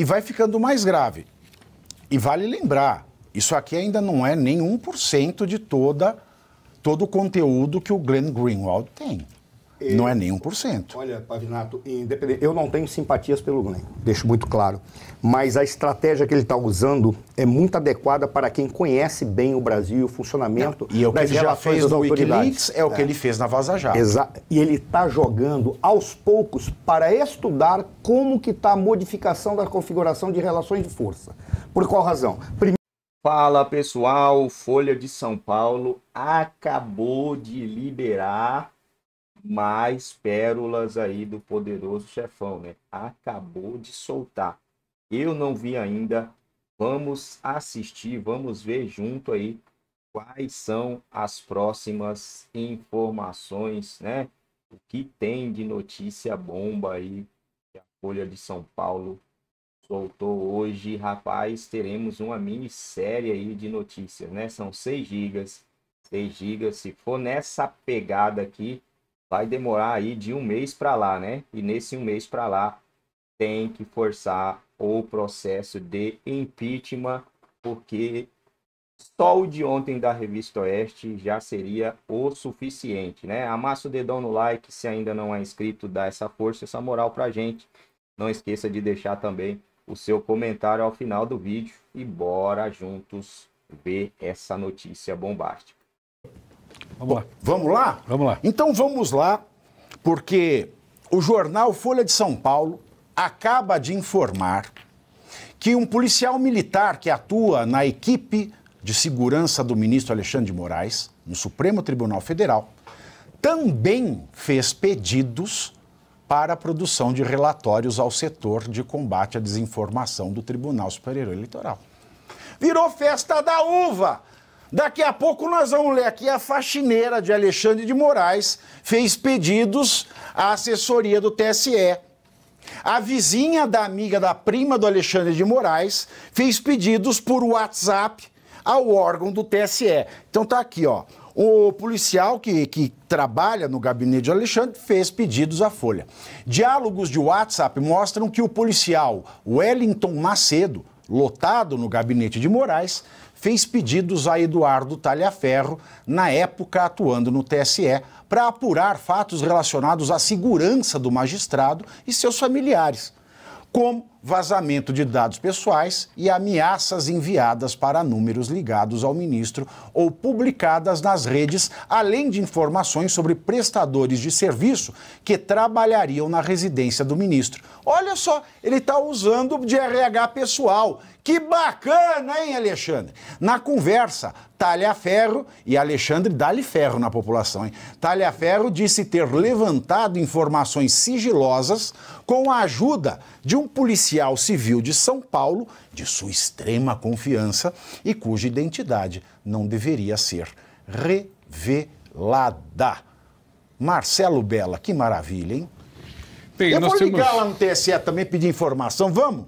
e vai ficando mais grave. E vale lembrar, isso aqui ainda não é nem 1% de toda, todo o conteúdo que o Glenn Greenwald tem não é nem 1%. Olha, Pavinato, independente, eu não tenho simpatias pelo Glenn, deixo muito claro. Mas a estratégia que ele está usando é muito adequada para quem conhece bem o Brasil, o funcionamento não, e é o que ele já fez no Wikileaks, é o é. que ele fez na Vaza Jato. Exa e ele está jogando aos poucos para estudar como que está a modificação da configuração de relações de força. Por qual razão? Primeiro, Fala pessoal, Folha de São Paulo acabou de liberar mais pérolas aí do poderoso chefão, né? Acabou de soltar. Eu não vi ainda. Vamos assistir, vamos ver junto aí quais são as próximas informações, né? O que tem de notícia bomba aí que a Folha de São Paulo soltou hoje, rapaz, teremos uma minissérie aí de notícias, né? São 6 gigas, 6 gigas, se for nessa pegada aqui, vai demorar aí de um mês para lá, né? E nesse um mês para lá tem que forçar o processo de impeachment, porque só o de ontem da Revista Oeste já seria o suficiente, né? Amassa o dedão no like se ainda não é inscrito, dá essa força, essa moral para gente. Não esqueça de deixar também o seu comentário ao final do vídeo e bora juntos ver essa notícia bombástica. Vamos lá. Vamos lá? Vamos lá. Então vamos lá, porque o jornal Folha de São Paulo acaba de informar que um policial militar que atua na equipe de segurança do ministro Alexandre de Moraes, no Supremo Tribunal Federal, também fez pedidos para a produção de relatórios ao setor de combate à desinformação do Tribunal Superior Eleitoral. Virou festa da uva! Daqui a pouco nós vamos ler aqui a faxineira de Alexandre de Moraes fez pedidos à assessoria do TSE. A vizinha da amiga da prima do Alexandre de Moraes fez pedidos por WhatsApp ao órgão do TSE. Então tá aqui, ó. O policial que, que trabalha no gabinete de Alexandre fez pedidos à Folha. Diálogos de WhatsApp mostram que o policial Wellington Macedo, lotado no gabinete de Moraes, fez pedidos a Eduardo Talhaferro, na época atuando no TSE, para apurar fatos relacionados à segurança do magistrado e seus familiares, como vazamento de dados pessoais e ameaças enviadas para números ligados ao ministro ou publicadas nas redes, além de informações sobre prestadores de serviço que trabalhariam na residência do ministro. Olha só, ele está usando de RH pessoal. Que bacana, hein, Alexandre? Na conversa, Talhaferro e Alexandre dá-lhe ferro na população, hein? Talhaferro disse ter levantado informações sigilosas com a ajuda de um policial policial civil de São Paulo, de sua extrema confiança e cuja identidade não deveria ser revelada. Marcelo Bela, que maravilha, hein? Bem, Eu vou temos... ligar lá no TSE também pedir informação, vamos?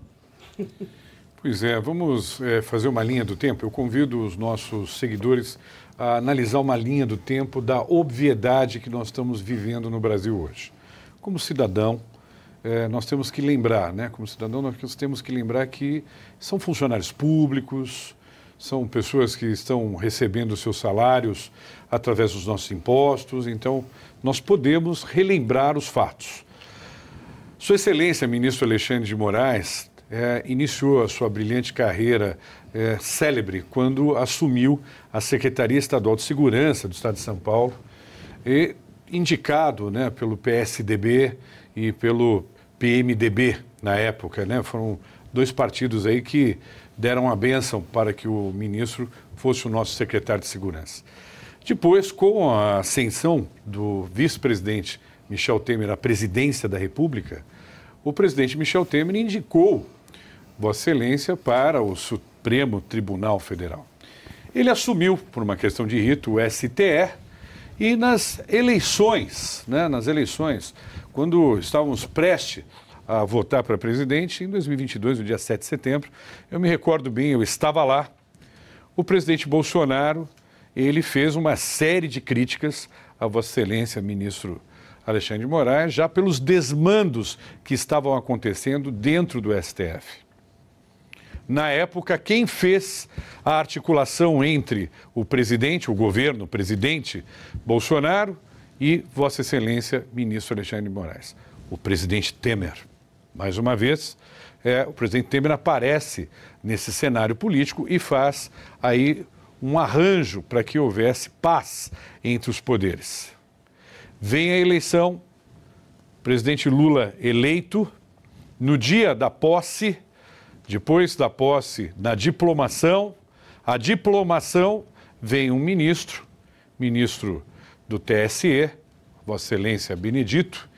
Pois é, vamos é, fazer uma linha do tempo. Eu convido os nossos seguidores a analisar uma linha do tempo da obviedade que nós estamos vivendo no Brasil hoje. Como cidadão, é, nós temos que lembrar, né, como cidadão, nós temos que lembrar que são funcionários públicos, são pessoas que estão recebendo seus salários através dos nossos impostos, então nós podemos relembrar os fatos. Sua Excelência, ministro Alexandre de Moraes, é, iniciou a sua brilhante carreira é, célebre quando assumiu a Secretaria Estadual de Segurança do Estado de São Paulo e indicado né, pelo PSDB e pelo PMDB na época, né? Foram dois partidos aí que deram a benção para que o ministro fosse o nosso secretário de Segurança. Depois, com a ascensão do vice-presidente Michel Temer à presidência da República, o presidente Michel Temer indicou Vossa Excelência para o Supremo Tribunal Federal. Ele assumiu, por uma questão de rito, o STE, e nas eleições, né, nas eleições, quando estávamos prestes a votar para presidente, em 2022, no dia 7 de setembro, eu me recordo bem, eu estava lá, o presidente Bolsonaro, ele fez uma série de críticas a Vossa Excelência, ministro Alexandre de Moraes, já pelos desmandos que estavam acontecendo dentro do STF na época, quem fez a articulação entre o presidente, o governo, o presidente Bolsonaro e Vossa Excelência, ministro Alexandre de Moraes? O presidente Temer. Mais uma vez, é, o presidente Temer aparece nesse cenário político e faz aí um arranjo para que houvesse paz entre os poderes. Vem a eleição, presidente Lula eleito, no dia da posse depois da posse da diplomação, a diplomação vem um ministro, ministro do TSE, Vossa Excelência Benedito,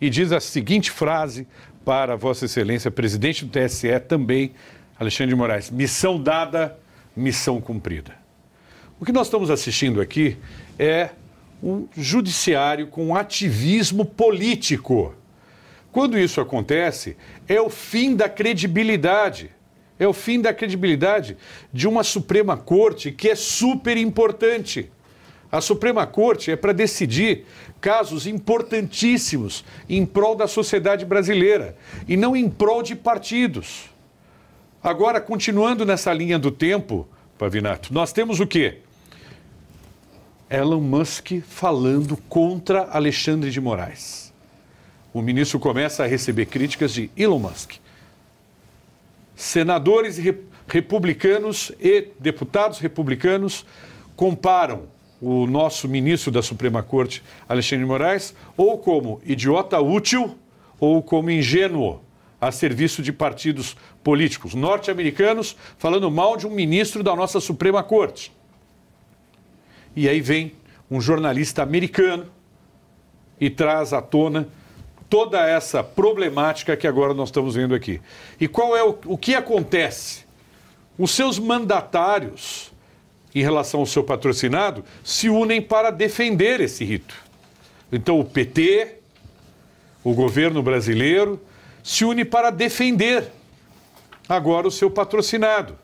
e diz a seguinte frase para Vossa Excelência, presidente do TSE também, Alexandre de Moraes: missão dada, missão cumprida. O que nós estamos assistindo aqui é um judiciário com ativismo político. Quando isso acontece, é o fim da credibilidade. É o fim da credibilidade de uma Suprema Corte que é super importante. A Suprema Corte é para decidir casos importantíssimos em prol da sociedade brasileira e não em prol de partidos. Agora, continuando nessa linha do tempo, Pavinato, nós temos o quê? Elon Musk falando contra Alexandre de Moraes o ministro começa a receber críticas de Elon Musk. Senadores republicanos e deputados republicanos comparam o nosso ministro da Suprema Corte, Alexandre Moraes, ou como idiota útil ou como ingênuo a serviço de partidos políticos norte-americanos falando mal de um ministro da nossa Suprema Corte. E aí vem um jornalista americano e traz à tona toda essa problemática que agora nós estamos vendo aqui. E qual é o, o que acontece? Os seus mandatários, em relação ao seu patrocinado, se unem para defender esse rito. Então o PT, o governo brasileiro, se une para defender agora o seu patrocinado.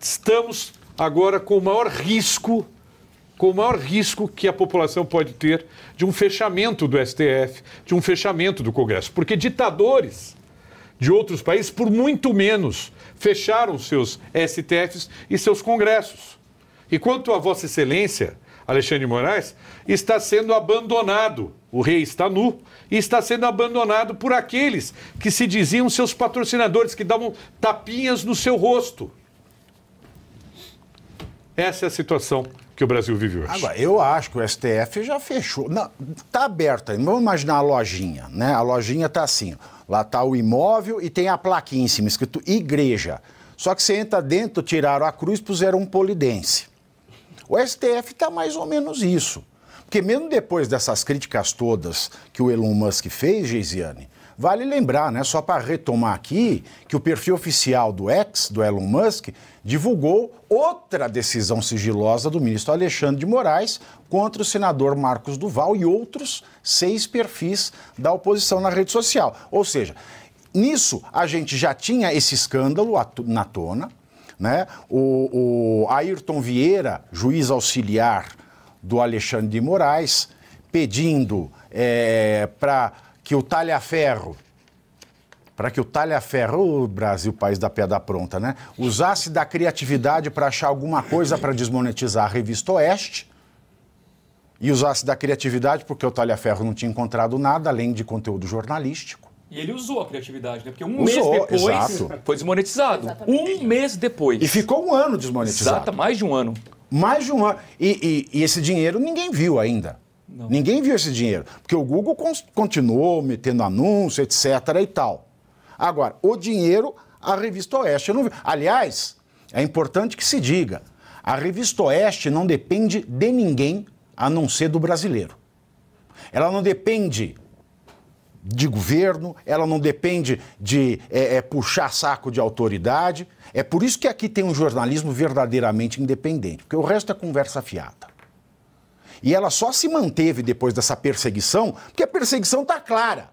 Estamos agora com o maior risco com o maior risco que a população pode ter de um fechamento do STF, de um fechamento do Congresso. Porque ditadores de outros países, por muito menos, fecharam seus STFs e seus congressos. E quanto a Vossa Excelência, Alexandre de Moraes, está sendo abandonado. O rei está nu e está sendo abandonado por aqueles que se diziam seus patrocinadores, que davam tapinhas no seu rosto. Essa é a situação que o Brasil vive hoje. Agora, eu acho que o STF já fechou. Não, tá aberta. Vamos imaginar a lojinha, né? A lojinha tá assim. Lá tá o imóvel e tem a plaquinha em cima escrito igreja. Só que você entra dentro, tiraram a cruz, puseram um polidense. O STF tá mais ou menos isso. Porque mesmo depois dessas críticas todas que o Elon Musk fez, Geisiane, Vale lembrar, né, só para retomar aqui, que o perfil oficial do ex, do Elon Musk, divulgou outra decisão sigilosa do ministro Alexandre de Moraes contra o senador Marcos Duval e outros seis perfis da oposição na rede social. Ou seja, nisso a gente já tinha esse escândalo na tona, né? O, o, Ayrton Vieira, juiz auxiliar do Alexandre de Moraes, pedindo é, eh, para que o talhaferro, para que o talhaferro, o Brasil, país da pedra pronta, né? Usasse da criatividade para achar alguma coisa para desmonetizar a revista Oeste e usasse da criatividade porque o talhaferro não tinha encontrado nada além de conteúdo jornalístico. E ele usou a criatividade, né? Porque um usou, mês depois exato. foi desmonetizado. Exatamente. Um mês depois. E ficou um ano desmonetizado. Exato, mais de um ano. Mais de um ano. E, e, e esse dinheiro ninguém viu ainda. Não. Ninguém viu esse dinheiro, porque o Google continuou metendo anúncio, etc. e tal. Agora, o dinheiro, a revista Oeste não viu. Aliás, é importante que se diga: a revista Oeste não depende de ninguém a não ser do brasileiro. Ela não depende de governo, ela não depende de é, é, puxar saco de autoridade. É por isso que aqui tem um jornalismo verdadeiramente independente, porque o resto é conversa fiada. E ela só se manteve depois dessa perseguição, porque a perseguição está clara.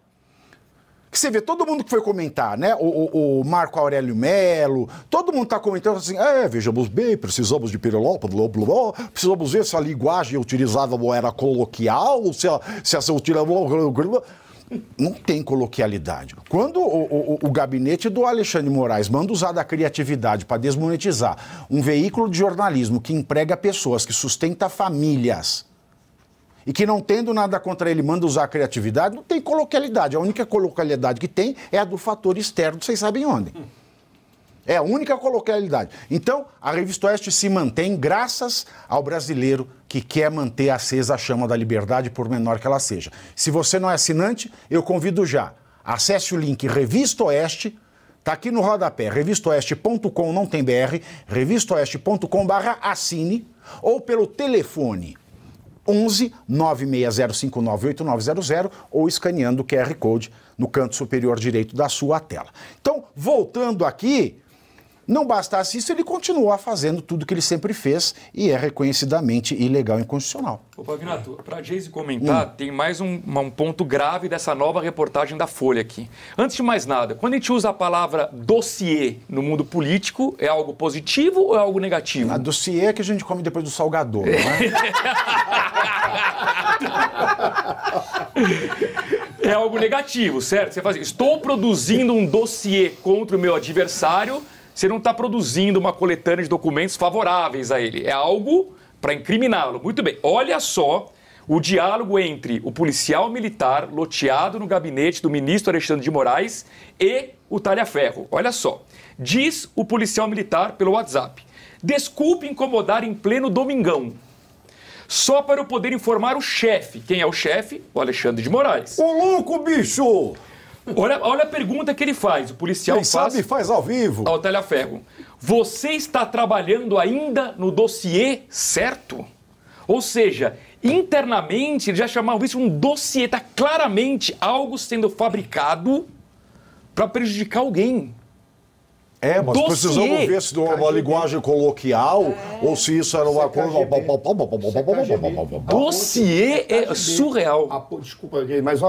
Que você vê todo mundo que foi comentar, né? O, o, o Marco Aurélio Melo, todo mundo está comentando assim: é, vejamos bem, precisamos de pirolópolis, precisamos ver se a linguagem utilizada era coloquial, ou se a, se a não tem coloquialidade. Quando o, o, o, gabinete do Alexandre Moraes manda usar da criatividade para desmonetizar um veículo de jornalismo que emprega pessoas, que sustenta famílias, e que não tendo nada contra ele manda usar a criatividade, não tem coloquialidade. A única coloquialidade que tem é a do fator externo, vocês sabem onde. É a única coloquialidade. Então, a Revista Oeste se mantém graças ao brasileiro que quer manter acesa a chama da liberdade, por menor que ela seja. Se você não é assinante, eu convido já. Acesse o link Revista Oeste, Está aqui no rodapé, revistoeste.com, não tem BR, revistoeste.com barra assine ou pelo telefone 11 960598900 ou escaneando o QR Code no canto superior direito da sua tela. Então, voltando aqui, não bastasse isso, ele continuou fazendo tudo que ele sempre fez e é reconhecidamente ilegal e inconstitucional. Ô, Pagnato, para a Jayce comentar, hum. tem mais um, um, ponto grave dessa nova reportagem da Folha aqui. Antes de mais nada, quando a gente usa a palavra dossiê no mundo político, é algo positivo ou é algo negativo? A ah, dossiê é que a gente come depois do salgador, não é? é algo negativo, certo? Você faz, estou produzindo um dossiê contra o meu adversário você não está produzindo uma coletânea de documentos favoráveis a ele. É algo para incriminá-lo. Muito bem. Olha só o diálogo entre o policial militar loteado no gabinete do ministro Alexandre de Moraes e o Talhaferro. Olha só. Diz o policial militar pelo WhatsApp: Desculpe incomodar em pleno domingão. Só para eu poder informar o chefe. Quem é o chefe? O Alexandre de Moraes. Ô louco, bicho! Olha, olha a pergunta que ele faz, o policial Quem faz. sabe faz ao vivo. Ao Telhaferro. Você está trabalhando ainda no dossiê certo? Ou seja, internamente ele já chamava isso um dossiê, está claramente algo sendo fabricado para prejudicar alguém. É, mas dossiê. precisamos ver se uma linguagem coloquial é. ou se isso era uma coisa. Dossiê é surreal. A, desculpa, mas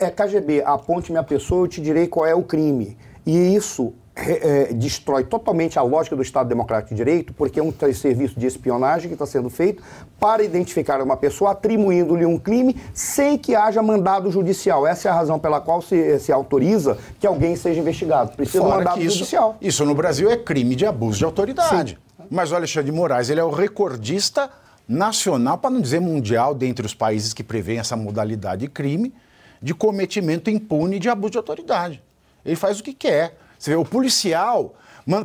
é KGB, aponte minha pessoa, eu te direi qual é o crime. E isso é, destrói totalmente a lógica do Estado Democrático de Direito, porque é um serviço de espionagem que está sendo feito para identificar uma pessoa, atribuindo-lhe um crime, sem que haja mandado judicial. Essa é a razão pela qual se, se autoriza que alguém seja investigado. Precisa Fora de um mandado isso, judicial. Isso no Brasil é crime de abuso de autoridade. Sim. Mas o Alexandre de Moraes ele é o recordista nacional, para não dizer mundial, dentre os países que prevêem essa modalidade de crime, de cometimento impune de abuso de autoridade. Ele faz o que quer você vê, o policial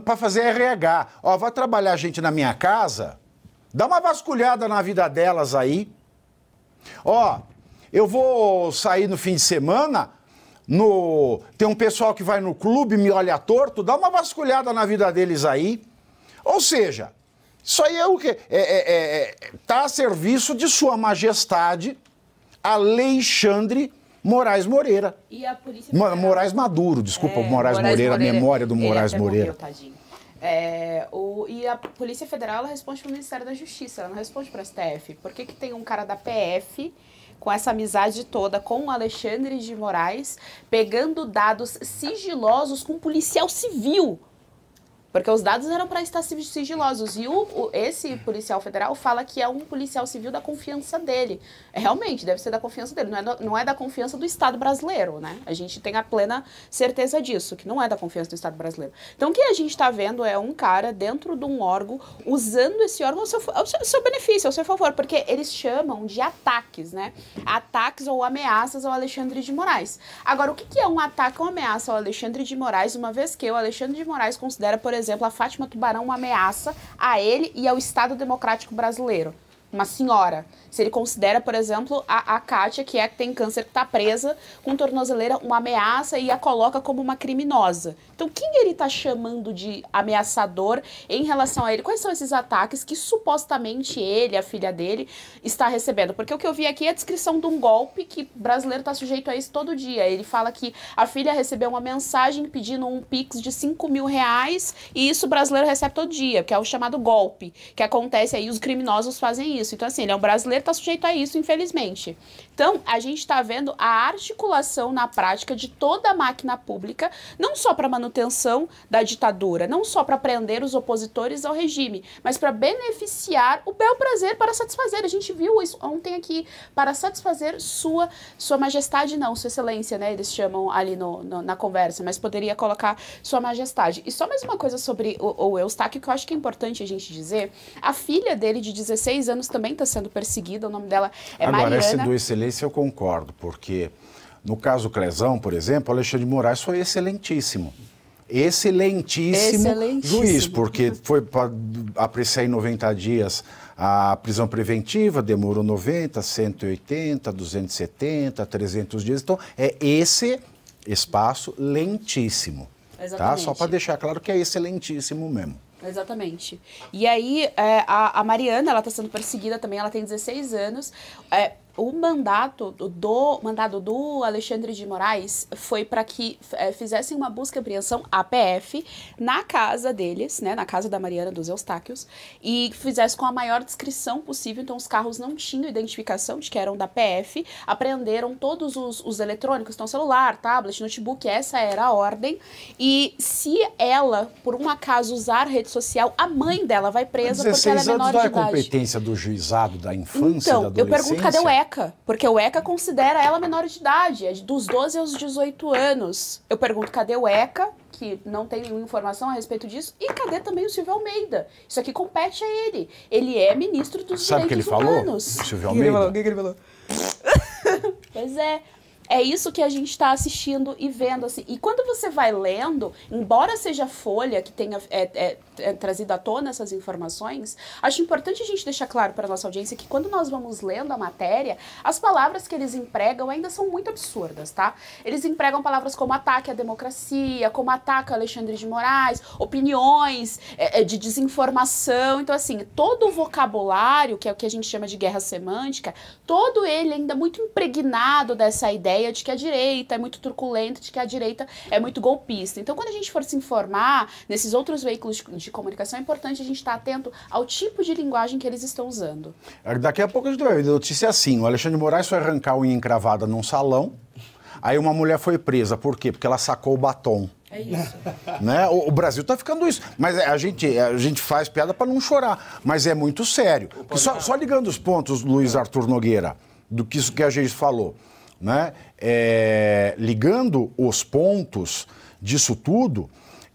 para fazer RH. Ó, vai trabalhar gente na minha casa, dá uma vasculhada na vida delas aí. Ó, eu vou sair no fim de semana, no tem um pessoal que vai no clube, me olha torto, dá uma vasculhada na vida deles aí. Ou seja, isso aí é o que é, é, é, é, tá a serviço de sua majestade, Alexandre Moraes Moreira. E a Polícia Federal... Moraes Maduro, desculpa, é, Moraes, Moraes Moreira, Moreira, a memória do Moraes Moreira. Morreu, é, o, e a Polícia Federal responde para o Ministério da Justiça, ela não responde para a STF. Por que, que tem um cara da PF com essa amizade toda com o Alexandre de Moraes, pegando dados sigilosos com um policial civil? Porque os dados eram para estar sigilosos. E o, o, esse policial federal fala que é um policial civil da confiança dele. É, realmente, deve ser da confiança dele. Não é, do, não é da confiança do Estado brasileiro, né? A gente tem a plena certeza disso, que não é da confiança do Estado brasileiro. Então, o que a gente está vendo é um cara dentro de um órgão, usando esse órgão ao seu, ao seu, ao seu benefício, ao seu favor. Porque eles chamam de ataques, né? Ataques ou ameaças ao Alexandre de Moraes. Agora, o que, que é um ataque ou ameaça ao Alexandre de Moraes, uma vez que o Alexandre de Moraes considera, por exemplo, exemplo, a Fátima Tubarão uma ameaça a ele e ao Estado Democrático Brasileiro uma senhora. Se ele considera, por exemplo, a, a Kátia, que é que tem câncer, que está presa com tornozeleira, uma ameaça e a coloca como uma criminosa. Então, quem ele está chamando de ameaçador em relação a ele? Quais são esses ataques que supostamente ele, a filha dele, está recebendo? Porque o que eu vi aqui é a descrição de um golpe que brasileiro está sujeito a isso todo dia. Ele fala que a filha recebeu uma mensagem pedindo um pix de 5 mil reais e isso brasileiro recebe todo dia, que é o chamado golpe, que acontece aí, os criminosos fazem isso isso. Então, assim, ele é um brasileiro, está sujeito a isso, infelizmente. Então, a gente está vendo a articulação na prática de toda a máquina pública, não só para manutenção da ditadura, não só para prender os opositores ao regime, mas para beneficiar o bel prazer para satisfazer. A gente viu isso ontem aqui, para satisfazer sua, sua majestade, não, sua excelência, né? Eles chamam ali no, no na conversa, mas poderia colocar sua majestade. E só mais uma coisa sobre o, o Eustáquio que eu acho que é importante a gente dizer. A filha dele, de 16 anos, também está sendo perseguida, o nome dela é Agora, Mariana. Agora, do excelência eu concordo, porque no caso Clezão, por exemplo, Alexandre de Moraes foi excelentíssimo. Excelentíssimo, excelentíssimo, juiz, porque foi para apreciar em 90 dias a prisão preventiva, demorou 90, 180, 270, 300 dias. Então, é esse espaço lentíssimo. Exatamente. Tá? Só para deixar claro que é excelentíssimo mesmo. Exatamente. E aí, é, a, a, Mariana, ela tá sendo perseguida também, ela tem 16 anos. É, o mandato do mandado do Alexandre de Moraes foi para que é, fizessem uma busca e apreensão APF na casa deles, né, na casa da Mariana dos Eustáquios, e fizesse com a maior descrição possível. Então os carros não tinham identificação de que eram da PF, apreenderam todos os, os eletrônicos, então celular, tablet, notebook, essa era a ordem. E se ela, por um acaso, usar rede social, a mãe dela vai presa porque ela é menor anos é de idade. não é competência do juizado da infância, então, da adolescência? Eu pergunto, cadê o ECA, porque o ECA considera ela menor de idade, é dos 12 aos 18 anos. Eu pergunto, cadê o ECA? que não tem nenhuma informação a respeito disso. E cadê também o Silvio Almeida? Isso aqui compete a ele. Ele é ministro dos Sabe direitos que ele humanos. Falou? O Silvio Almeida. O que ele falou? pois é. É isso que a gente está assistindo e vendo. Assim. E quando você vai lendo, embora seja a Folha que tenha é, é, é, trazido à tona essas informações, acho importante a gente deixar claro para a nossa audiência que quando nós vamos lendo a matéria, as palavras que eles empregam ainda são muito absurdas, tá? Eles empregam palavras como ataque à democracia, como ataque a Alexandre de Moraes, opiniões é, é de desinformação. Então, assim, todo o vocabulário, que é o que a gente chama de guerra semântica, todo ele ainda muito impregnado dessa ideia ideia de que a direita é muito truculenta, de que a direita é muito golpista. Então, quando a gente for se informar nesses outros veículos de, comunicação, é importante a gente estar atento ao tipo de linguagem que eles estão usando. É, daqui a pouco a gente vai ver notícia assim: o Alexandre de Moraes foi arrancar unha encravada num salão. Aí uma mulher foi presa. Por quê? Porque ela sacou o batom. É isso. Né? O, o Brasil está ficando isso. Mas é, a gente, é, a gente faz piada para não chorar. Mas é muito sério. Só, só ligando os pontos, Luiz Arthur Nogueira, do que isso que a gente falou né, é, ligando os pontos disso tudo,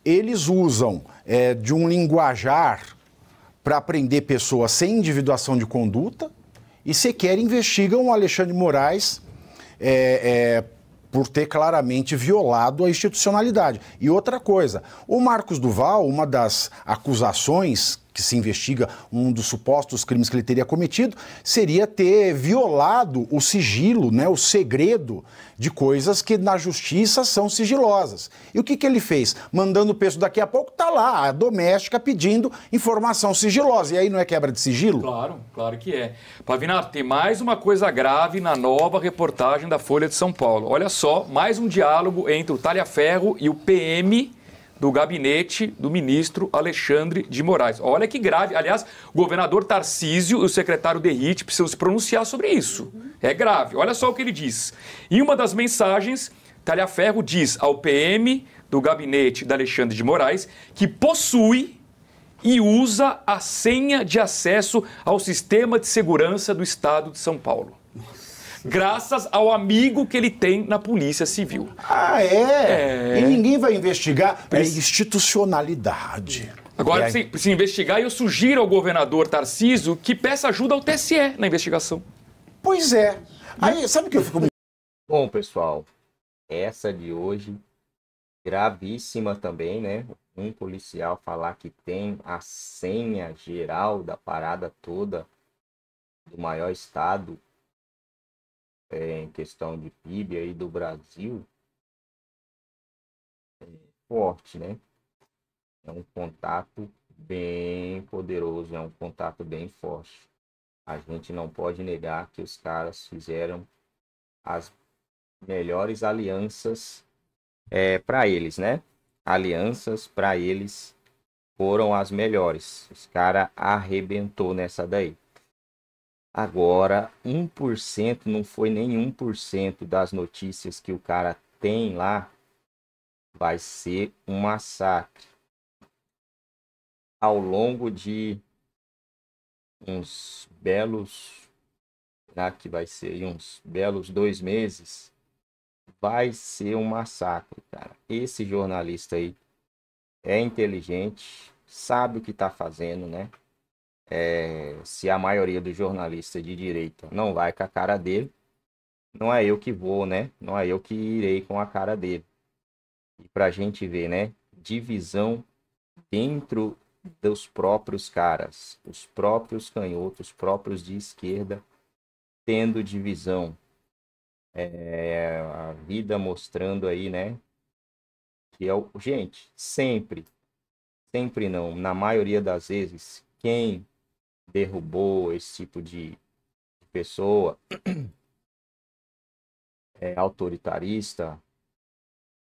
eles usam é, de um linguajar para prender pessoas sem individuação de conduta e sequer investigam o Alexandre Moraes é, é, por ter claramente violado a institucionalidade. E outra coisa, o Marcos Duval, uma das acusações que se investiga um dos supostos crimes que ele teria cometido, seria ter violado o sigilo, né, o segredo de coisas que na justiça são sigilosas. E o que, que ele fez? Mandando o peso daqui a pouco, tá lá, a doméstica pedindo informação sigilosa. E aí não é quebra de sigilo? Claro, claro que é. Pavinato, tem mais uma coisa grave na nova reportagem da Folha de São Paulo. Olha só, mais um diálogo entre o Talhaferro e o PM do gabinete do ministro Alexandre de Moraes. Olha que grave. Aliás, o governador Tarcísio e o secretário Derrite precisam se pronunciar sobre isso. É grave. Olha só o que ele diz. Em uma das mensagens, Talhaferro diz ao PM do gabinete de Alexandre de Moraes que possui e usa a senha de acesso ao sistema de segurança do Estado de São Paulo graças ao amigo que ele tem na Polícia Civil. Ah, é? é... E ninguém vai investigar. É institucionalidade. Agora é... precisa, precisa investigar e eu sugiro ao governador Tarciso que peça ajuda ao TSE na investigação. Pois é. Aí, né? sabe o que eu fico... Bom, pessoal, essa de hoje, gravíssima também, né? Um policial falar que tem a senha geral da parada toda do maior estado é, em questão de PIB aí do Brasil é forte, né? É um contato bem poderoso, é um contato bem forte. A gente não pode negar que os caras fizeram as melhores alianças é, para eles, né? Alianças para eles foram as melhores. Os cara arrebentou nessa daí. Agora, 1% não foi nem 1% das notícias que o cara tem lá. Vai ser um massacre. Ao longo de uns belos. Será que vai ser uns belos dois meses? Vai ser um massacre, cara. Esse jornalista aí é inteligente, sabe o que está fazendo, né? é, se a maioria dos jornalistas de direita não vai com a cara dele, não é eu que vou, né? Não é eu que irei com a cara dele. E para a gente ver, né? Divisão dentro dos próprios caras, os próprios canhotos, os próprios de esquerda, tendo divisão. É, a vida mostrando aí, né? Que é o. Gente, sempre, sempre não, na maioria das vezes, quem derrubou esse tipo de pessoa é, autoritarista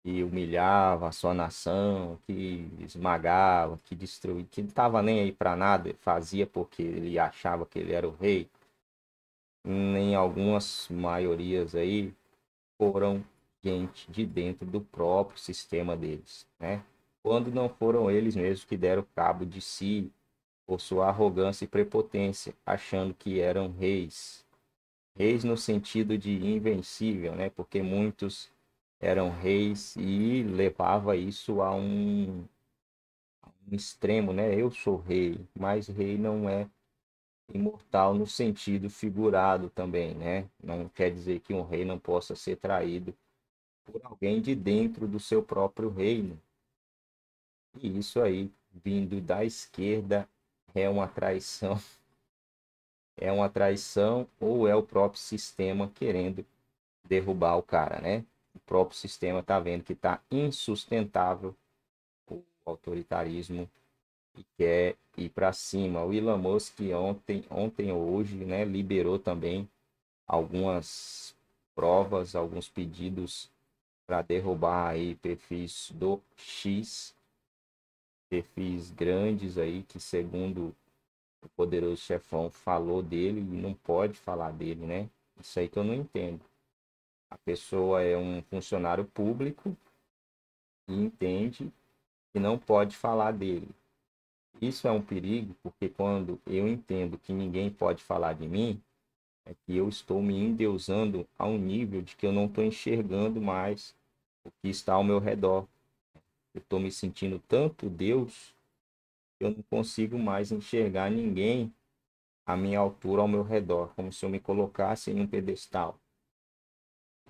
que humilhava a sua nação, que esmagava, que destruía, que não estava nem aí para nada, fazia porque ele achava que ele era o rei. Nem algumas maiorias aí foram gente de dentro do próprio sistema deles, né? Quando não foram eles mesmos que deram cabo de si por sua arrogância e prepotência, achando que eram reis. Reis no sentido de invencível, né? Porque muitos eram reis e levava isso a um, um extremo, né? Eu sou rei, mas rei não é imortal no sentido figurado também, né? Não quer dizer que um rei não possa ser traído por alguém de dentro do seu próprio reino. E isso aí vindo da esquerda é uma traição. É uma traição ou é o próprio sistema querendo derrubar o cara, né? O próprio sistema tá vendo que tá insustentável o autoritarismo e quer ir para cima. O Elon Musk ontem, ontem ou hoje, né, liberou também algumas provas, alguns pedidos para derrubar aí perfis do X perfis grandes aí que, segundo o poderoso chefão, falou dele e não pode falar dele, né? Isso aí que eu não entendo. A pessoa é um funcionário público e entende que não pode falar dele. Isso é um perigo, porque quando eu entendo que ninguém pode falar de mim, é que eu estou me endeusando a um nível de que eu não estou enxergando mais o que está ao meu redor. Eu estou me sentindo tanto Deus, eu não consigo mais enxergar ninguém à minha altura, ao meu redor, como se eu me colocasse em um pedestal.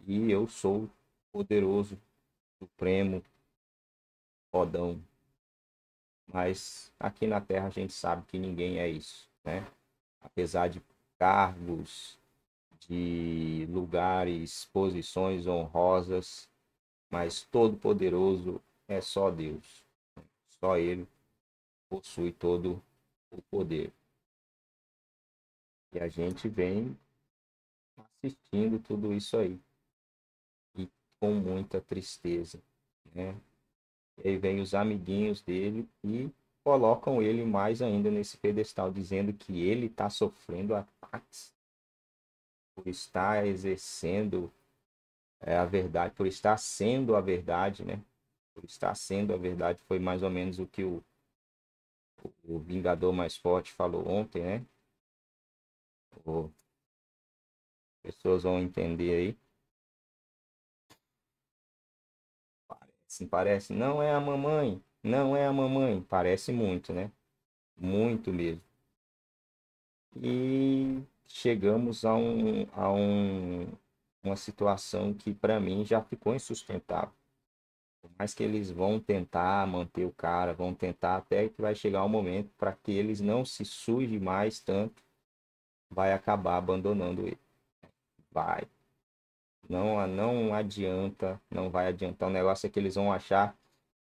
E eu sou poderoso, supremo, fodão. Mas aqui na Terra a gente sabe que ninguém é isso, né? Apesar de cargos, de lugares, posições honrosas, mas todo poderoso é só Deus. Só Ele possui todo o poder. E a gente vem assistindo tudo isso aí. E com muita tristeza. Né? E aí vem os amiguinhos dele e colocam ele mais ainda nesse pedestal, dizendo que ele está sofrendo ataques por estar exercendo é, a verdade, por estar sendo a verdade, né? está sendo a verdade, foi mais ou menos o que o, o Vingador Mais Forte falou ontem, né? O, pessoas vão entender aí. Parece, parece. Não é a mamãe, não é a mamãe. Parece muito, né? Muito mesmo. E chegamos a, um, a um, uma situação que para mim já ficou insustentável. Por mais que eles vão tentar manter o cara, vão tentar até que vai chegar o um momento para que eles não se suje mais tanto, vai acabar abandonando ele. Vai. Não, não adianta, não vai adiantar. O negócio é que eles vão achar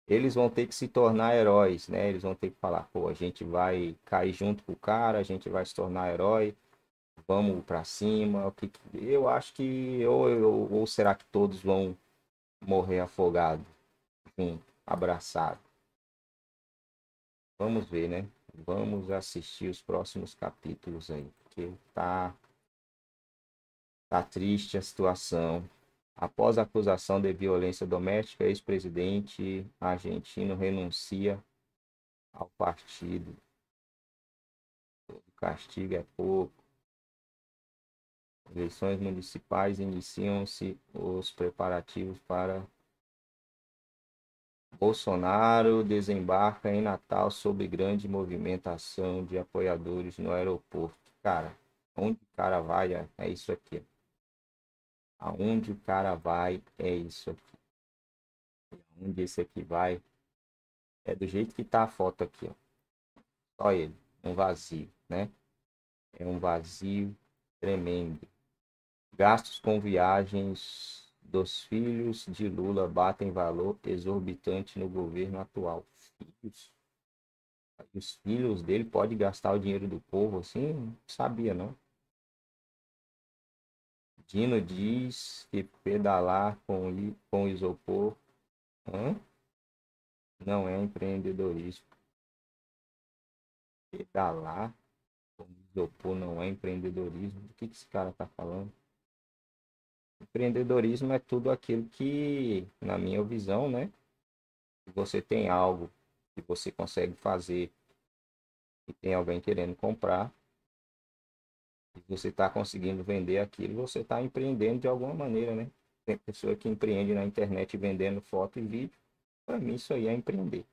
eles vão ter que se tornar heróis, né? Eles vão ter que falar, pô, a gente vai cair junto com o cara, a gente vai se tornar herói, vamos para cima. Eu acho que ou, ou, ou será que todos vão morrer afogados? junto, abraçado. Vamos ver, né? Vamos assistir os próximos capítulos aí, porque tá tá triste a situação. Após a acusação de violência doméstica, ex-presidente argentino renuncia ao partido. O castigo é pouco. Eleições municipais iniciam-se os preparativos para Bolsonaro desembarca em Natal sob grande movimentação de apoiadores no aeroporto. Cara, onde o cara vai é, é isso aqui. Aonde o cara vai é isso aqui. Onde esse aqui vai é do jeito que tá a foto aqui, ó. Só ele, um vazio, né? É um vazio tremendo. Gastos com viagens dos filhos de Lula batem valor exorbitante no governo atual. Filhos? Os filhos dele podem gastar o dinheiro do povo assim? Não sabia, não. Dino diz que pedalar com, com isopor Hã? não é empreendedorismo. Pedalar com isopor não é empreendedorismo. O que, que esse cara está falando? empreendedorismo é tudo aquilo que, na minha visão, né? Você tem algo que você consegue fazer e tem alguém querendo comprar e você está conseguindo vender aquilo, você está empreendendo de alguma maneira, né? Tem pessoa que empreende na internet vendendo foto e vídeo. Para mim, isso aí é empreender.